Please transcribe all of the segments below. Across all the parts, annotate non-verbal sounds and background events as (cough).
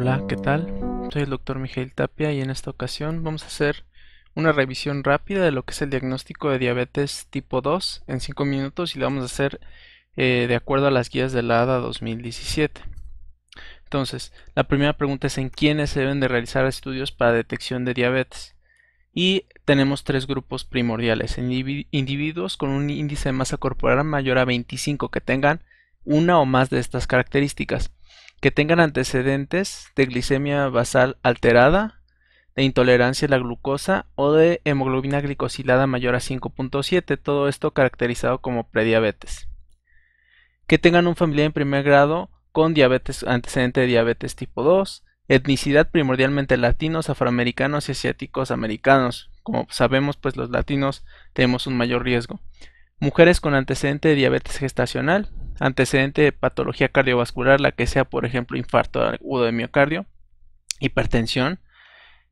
Hola, ¿qué tal? Soy el doctor Miguel Tapia y en esta ocasión vamos a hacer una revisión rápida de lo que es el diagnóstico de diabetes tipo 2 en 5 minutos y lo vamos a hacer eh, de acuerdo a las guías de la ADA 2017. Entonces, la primera pregunta es en quiénes se deben de realizar estudios para detección de diabetes. Y tenemos tres grupos primordiales, individuos con un índice de masa corporal mayor a 25 que tengan una o más de estas características que tengan antecedentes de glicemia basal alterada, de intolerancia a la glucosa o de hemoglobina glicosilada mayor a 5.7, todo esto caracterizado como prediabetes. Que tengan un familiar en primer grado con diabetes antecedente de diabetes tipo 2, etnicidad primordialmente latinos, afroamericanos y asiáticos americanos. Como sabemos, pues los latinos tenemos un mayor riesgo. Mujeres con antecedente de diabetes gestacional, antecedente de patología cardiovascular, la que sea, por ejemplo, infarto agudo de miocardio, hipertensión,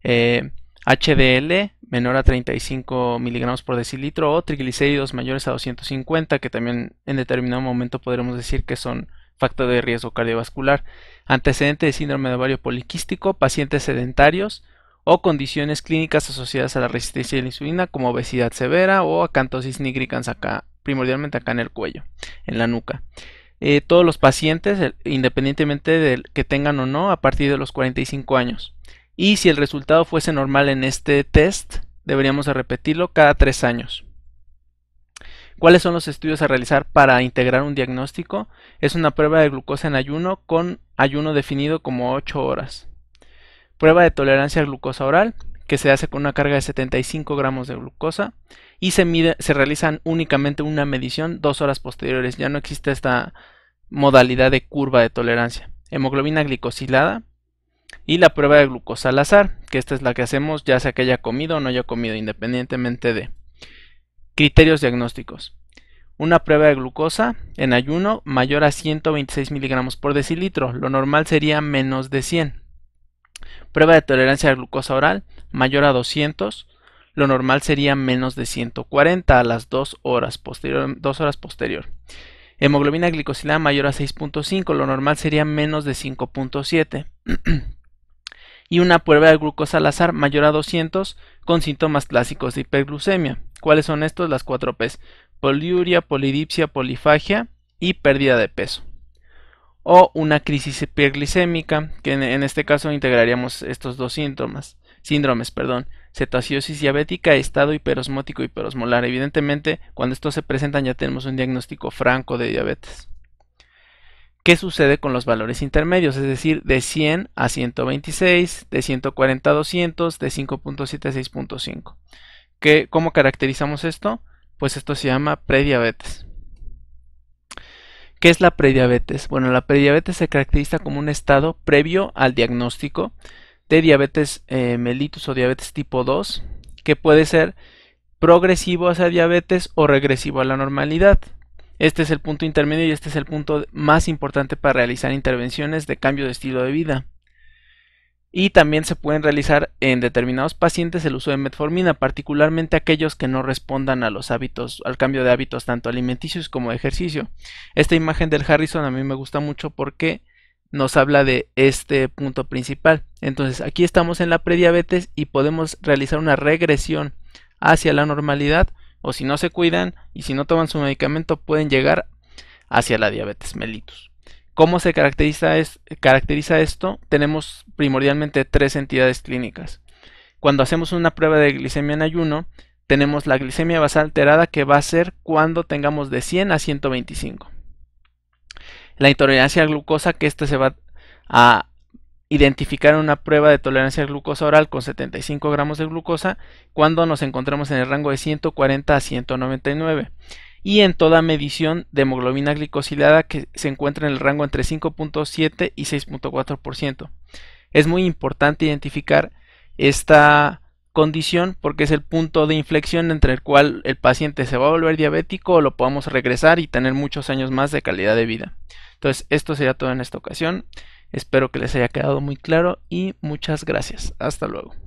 HDL eh, menor a 35 miligramos por decilitro o triglicéridos mayores a 250, que también en determinado momento podremos decir que son factor de riesgo cardiovascular, antecedente de síndrome de ovario poliquístico, pacientes sedentarios, o condiciones clínicas asociadas a la resistencia a la insulina como obesidad severa o acantosis nigricans acá, primordialmente acá en el cuello, en la nuca. Eh, todos los pacientes, independientemente de que tengan o no, a partir de los 45 años. Y si el resultado fuese normal en este test, deberíamos repetirlo cada 3 años. ¿Cuáles son los estudios a realizar para integrar un diagnóstico? Es una prueba de glucosa en ayuno con ayuno definido como 8 horas prueba de tolerancia a glucosa oral, que se hace con una carga de 75 gramos de glucosa y se, mide, se realizan únicamente una medición dos horas posteriores. Ya no existe esta modalidad de curva de tolerancia. Hemoglobina glicosilada y la prueba de glucosa al azar, que esta es la que hacemos ya sea que haya comido o no haya comido, independientemente de criterios diagnósticos. Una prueba de glucosa en ayuno mayor a 126 miligramos por decilitro. Lo normal sería menos de 100 Prueba de tolerancia a glucosa oral mayor a 200. Lo normal sería menos de 140 a las 2 horas posterior. 2 horas posterior. Hemoglobina glicosilada mayor a 6.5. Lo normal sería menos de 5.7. (clears throat) y una prueba de glucosa al azar mayor a 200 con síntomas clásicos de hiperglucemia. ¿Cuáles son estos? Las 4 Ps. Poliuria, polidipsia, polifagia y pérdida de peso o una crisis hiperglicémica, que en, este caso integraríamos estos dos síntomas, síndromes, perdón, cetoacidosis diabética, estado hiperosmótico hiperosmolar. Evidentemente, cuando estos se presentan ya tenemos un diagnóstico franco de diabetes. ¿Qué sucede con los valores intermedios? Es decir, de 100 a 126, de 140 a 200, de 5.7 a 6.5. ¿Cómo caracterizamos esto? Pues esto se llama prediabetes. ¿Qué es la prediabetes? Bueno, la prediabetes se caracteriza como un estado previo al diagnóstico de diabetes eh, mellitus o diabetes tipo 2, que puede ser progresivo hacia diabetes o regresivo a la normalidad. Este es el punto intermedio y este es el punto más importante para realizar intervenciones de cambio de estilo de vida y también se pueden realizar en determinados pacientes el uso de metformina, particularmente aquellos que no respondan a los hábitos, al cambio de hábitos tanto alimenticios como de ejercicio. Esta imagen del Harrison a mí me gusta mucho porque nos habla de este punto principal. Entonces, aquí estamos en la prediabetes y podemos realizar una regresión hacia la normalidad o si no se cuidan y si no toman su medicamento pueden llegar hacia la diabetes mellitus. ¿Cómo se caracteriza, esto? Tenemos primordialmente tres entidades clínicas. Cuando hacemos una prueba de glicemia en ayuno, tenemos la glicemia basal alterada que va a ser cuando tengamos de 100 a 125. La intolerancia a glucosa que esta se va a identificar en una prueba de tolerancia a glucosa oral con 75 gramos de glucosa cuando nos encontramos en el rango de 140 a 199 y en toda medición de hemoglobina glicosilada que se encuentra en el rango entre 5.7 y 6.4%. Es muy importante identificar esta condición porque es el punto de inflexión entre el cual el paciente se va a volver diabético o lo podamos regresar y tener muchos años más de calidad de vida. Entonces, esto sería todo en esta ocasión. Espero que les haya quedado muy claro y muchas gracias. Hasta luego.